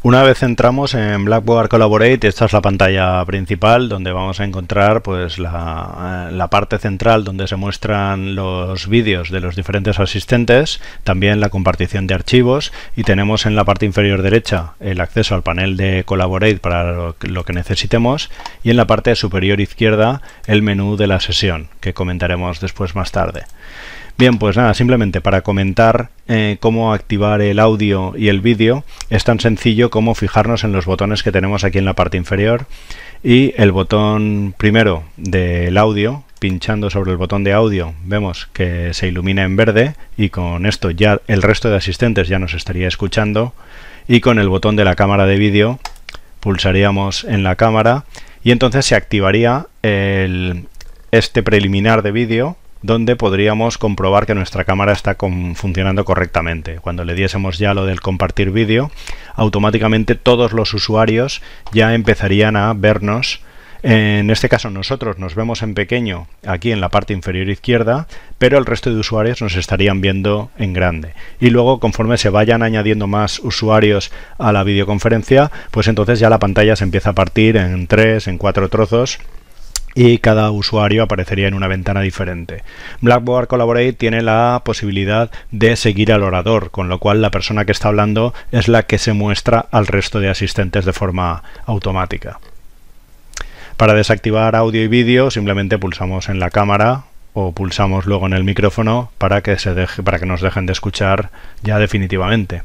Una vez entramos en Blackboard Collaborate, esta es la pantalla principal donde vamos a encontrar pues, eh, la, parte central donde se muestran los vídeos de los diferentes asistentes, también la compartición de archivos y tenemos en la parte inferior derecha el acceso al panel de Collaborate para lo que necesitemos y en la parte superior izquierda el menú de la sesión que comentaremos después más tarde. Bien, pues nada, simplemente para comentar eh, cómo activar el audio y el vídeo, es tan sencillo como fijarnos en los botones que tenemos aquí en la parte inferior y el botón primero del audio, pinchando sobre el botón de audio vemos que se ilumina en verde y con esto ya el resto de asistentes ya nos estaría escuchando y con el botón de la cámara de vídeo pulsaríamos en la cámara y entonces se activaría este preliminar de vídeo donde podríamos comprobar que nuestra cámara está funcionando correctamente. Cuando le diésemos ya lo del compartir vídeo, automáticamente todos los usuarios ya empezarían a vernos. En este caso nosotros nos vemos en pequeño aquí en la parte inferior izquierda, pero el resto de usuarios nos estarían viendo en grande. Y luego conforme se vayan añadiendo más usuarios a la videoconferencia, pues entonces ya la pantalla se empieza a partir en tres, en cuatro trozos y cada usuario aparecería en una ventana diferente. Blackboard Collaborate tiene la posibilidad de seguir al orador, con lo cual la persona que está hablando es la que se muestra al resto de asistentes de forma automática. Para desactivar audio y vídeo simplemente pulsamos en la cámara o pulsamos luego en el micrófono para que, se para que nos dejen de escuchar ya definitivamente.